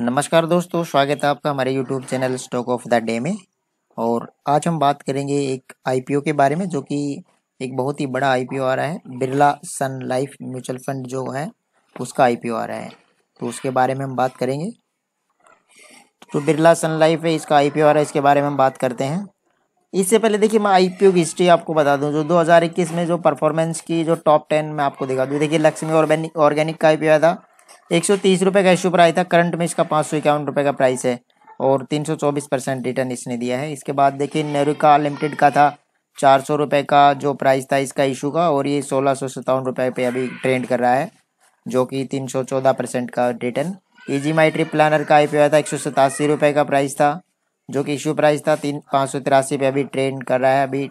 नमस्कार दोस्तों स्वागत है आपका हमारे YouTube channel stock of the day में और आज हम बात करेंगे एक आई के बारे में जो कि एक बहुत ही बड़ा आई आ रहा है Birla Sun Life mutual fund जो है उसका आई आ रहा है तो उसके बारे में हम बात करेंगे तो बिरला सन लाइफ है इसका आई आ रहा है इसके बारे में हम बात करते हैं इससे पहले देखिए मैं आई की हिस्ट्री आपको बता दूं जो 2021 में जो परफॉर्मेंस की जो टॉप टेन में आपको दिखा दूँ देखिए लक्ष्मी ऑर्गेनिक ऑर्गेनिक का आई आया था एक सौ तीस रुपये का इशू प्राइस था करंट में इसका पाँच सौ इक्यावन रुपये का प्राइस है और तीन सौ चौबीस परसेंट रिटर्न इसने दिया है इसके बाद देखिए नेरुका लिमिटेड का था चार सौ रुपये का जो प्राइस था इसका इशू का और ये सोलह सौ सत्तावन रुपये पे अभी ट्रेंड कर रहा है जो कि तीन सौ चौदह परसेंट का return Easy My Trip planner का आई पी था एक सौ सतासी रुपये का प्राइस था जो कि इशू प्राइस था तीन पाँच सौ तिरासी पे अभी ट्रेंड कर रहा है अभी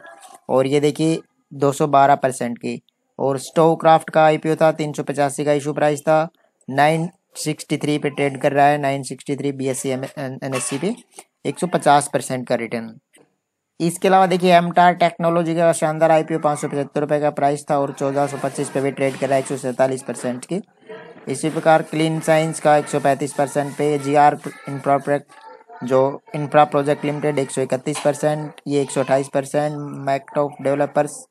और ये देखिए दो सौ बारह परसेंट की और स्टोव क्राफ्ट का आई पी ओ था तीन सौ पचासी का इशू प्राइस था नाइन सिक्सटी थ्री पे ट्रेड कर रहा है nine sixty three B S E N S E पे एक सौ पचास परसेंट का रिटर्न इसके अलावा देखिए एमटार टेक्नोलॉजी का शानदार आई पी ओ पाँच सौ पचहत्तर रुपये का प्राइस था और चौदह सौ पच्चीस पे भी ट्रेड कर रहा है एक सौ सैंतालीस परसेंट की इसी प्रकार क्लीन साइंस का एक सौ पैंतीस परसेंट पे जी आर इंफ्रा प्रोजेक्ट जो इंफ्रा प्रोजेक्ट लिमिटेड एक सौ इकतीस परसेंट ये एक सौ अट्ठाईस परसेंट मैकटॉफ डेवलपर्स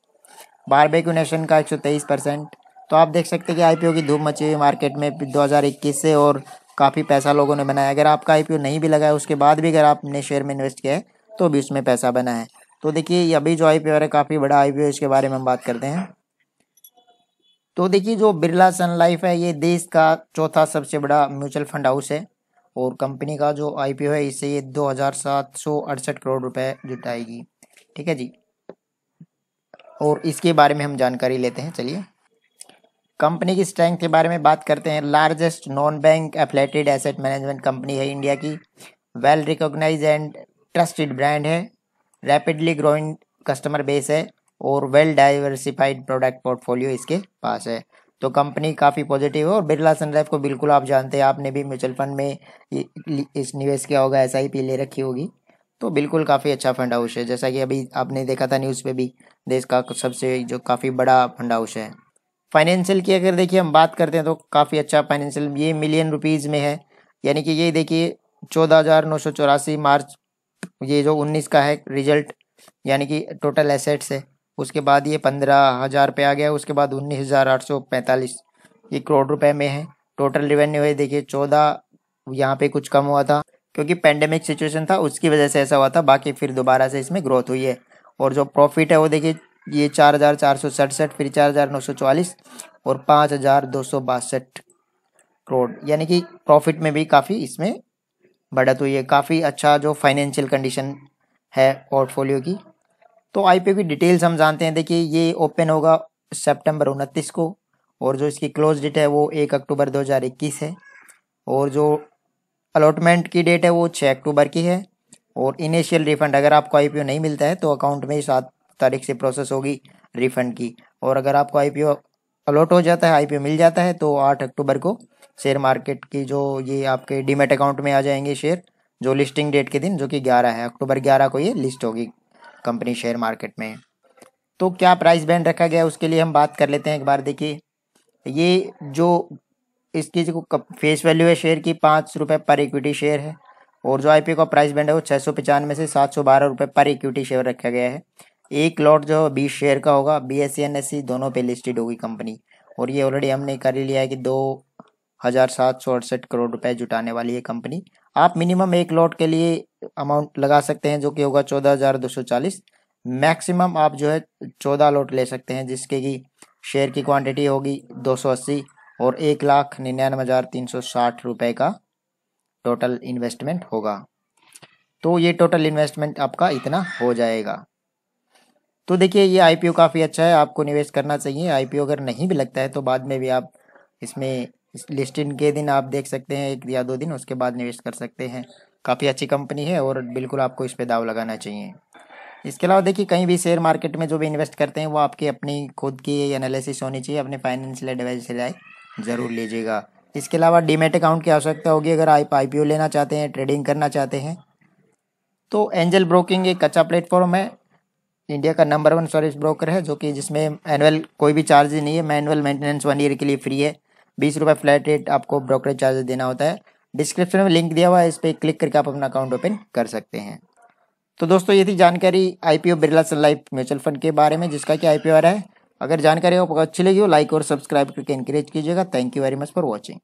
बारबेक्यू नेशन का एक सौ तेईस परसेंट तो आप देख सकते हैं कि आईपीओ की धूम मची हुई मार्केट में 2021 से और काफ़ी पैसा लोगों ने बनाया अगर आपका आईपीओ नहीं भी लगा है उसके बाद भी अगर आपने शेयर में इन्वेस्ट किया है तो भी उसमें पैसा बना है तो देखिए अभी जो आई है काफ़ी बड़ा आई इसके बारे में हम बात करते हैं तो देखिए जो बिरला सन लाइफ है ये देश का चौथा सबसे बड़ा म्यूचुअल फंड हाउस है और कंपनी का जो आईपीओ है इससे ये दो हज़ार सात सौ अड़सठ करोड़ रुपए जुटाएगी ठीक है जी और इसके बारे में हम जानकारी लेते हैं चलिए कंपनी की स्ट्रेंथ के बारे में बात करते हैं largest non bank affiliated asset management company है इंडिया की well recognise and trusted brand है रैपिडली ग्रोइंग कस्टमर बेस है और वेल डाइवर्सिफाइड प्रोडक्ट पोर्टफोलियो इसके पास है तो कंपनी काफ़ी पॉजिटिव है और बिरला सनलाइफ को बिल्कुल आप जानते हैं आपने भी म्यूचुअल फंड में इस निवेश किया होगा एस आई पी ले रखी होगी तो बिल्कुल काफ़ी अच्छा फंड हाउस है जैसा कि अभी आपने देखा था न्यूज़ पे भी देश का सबसे जो काफ़ी बड़ा फंड हाउस है फाइनेंशियल की अगर देखिए हम बात करते हैं तो काफ़ी अच्छा फाइनेंशियल ये मिलियन रुपीज़ में है यानी कि ये देखिए चौदह हज़ार नौ सौ चौरासी मार्च ये जो उन्नीस का है रिजल्ट यानी कि टोटल एसेट्स है उसके बाद ये पंद्रह हज़ार पे आ गया उसके बाद उन्नीस हज़ार आठ सौ पैंतालीस ये करोड़ रुपए में है टोटल रिवेन्यू है देखिए चौदह यहाँ पे कुछ कम हुआ था क्योंकि पेंडेमिक सिचुएशन था उसकी वजह से ऐसा हुआ था बाकी फिर दोबारा से इसमें ग्रोथ हुई है और जो प्रॉफिट है वो देखिए ये चार हजार चार सौ सड़सठ फिर चार हजार नौ सौ चौवालीस और पाँच हजार दो सौ बासठ करोड़ यानी कि प्रॉफिट में भी काफ़ी इसमें बढ़त हुई है काफ़ी अच्छा जो फाइनेंशियल कंडीशन है पोर्टफोलियो की तो आई की डिटेल्स हम जानते हैं देखिए ये ओपन होगा सेप्टेम्बर उनतीस को और जो इसकी क्लोज डेट है वो एक अक्टूबर इक्कीस है और जो अलॉटमेंट की डेट है वो छः अक्टूबर की है और इनिशियल रिफंड अगर आपको आई नहीं मिलता है तो अकाउंट में ही साथ तारीख से प्रोसेस होगी रिफंड की और अगर आपको आईपीओ अलॉट हो जाता है आईपीओ मिल जाता है तो आठ अक्टूबर को शेयर मार्केट की जो ये आपके डीमेट अकाउंट में आ जाएंगे शेयर जो लिस्टिंग डेट के दिन जो कि ग्यारह है अक्टूबर ग्यारह को ये लिस्ट होगी कंपनी शेयर मार्केट में तो क्या प्राइस बैंड रखा गया उसके लिए हम बात कर लेते हैं एक बार देखिए ये जो इसकी जो फेस वैल्यू है शेयर की पाँच रुपये पर इक्विटी शेयर है और जो आईपीओ का प्राइस बैंड है वो छः सौ पचानवे से सात सौ बारह रुपये पर इक्विटी शेयर रखा गया है एक लॉट जो बीस शेयर का होगा B S E N S E दोनों पे लिस्टेड होगी कंपनी और ये ऑलरेडी हमने कर लिया है कि दो हज़ार सात सौ अड़सठ करोड़ रुपए जुटाने वाली है कंपनी आप मिनिमम एक लॉट के लिए अमाउंट लगा सकते हैं जो कि होगा चौदह हज़ार दो सौ चालीस मैक्सिमम आप जो है चौदह लॉट ले सकते हैं जिसके की शेयर की क्वांटिटी होगी दो सौ अस्सी और एक लाख निन्यानवे हज़ार तीन सौ साठ रुपये का टोटल इन्वेस्टमेंट होगा तो ये टोटल इन्वेस्टमेंट आपका इतना हो जाएगा तो देखिए ये आईपीओ काफ़ी अच्छा है आपको निवेश करना चाहिए आईपीओ अगर नहीं भी लगता है तो बाद में भी आप इसमें इस लिस्टिंग के दिन आप देख सकते हैं एक या दो दिन उसके बाद निवेश कर सकते हैं काफ़ी अच्छी कंपनी है और बिल्कुल आपको इस पर दाव लगाना चाहिए इसके अलावा देखिए कहीं भी शेयर मार्केट में जो भी इन्वेस्ट करते हैं वो आपकी अपनी खुद की एनालिसिस होनी चाहिए अपने फाइनेंशियल एडवाइस से राय ज़रूर लीजिएगा इसके अलावा डीमेट अकाउंट की आवश्यकता होगी अगर आप आई लेना चाहते हैं ट्रेडिंग करना चाहते हैं तो एंजल ब्रोकिंग एक अच्छा प्लेटफॉर्म है इंडिया का नंबर वन सर्विस ब्रोकर है जो कि जिसमें एनुअल कोई भी चार्जेज नहीं है मैनुअल मेंटेनेंस वन ईयर के लिए फ्री है बीस रुपये फ्लैट रेट आपको ब्रोकरेज चार्जेस देना होता है डिस्क्रिप्शन में लिंक दिया हुआ है इस पर क्लिक करके आप अपना अकाउंट ओपन कर सकते हैं तो दोस्तों ये थी जानकारी I P O Birla Sun Life mutual fund के बारे में जिसका कि आई पी ओ आ रहा है अगर जानकारी आपको अच्छी लगी हो लाइक और सब्सक्राइब करके इंकरेज कीजिएगा thank you very much for watching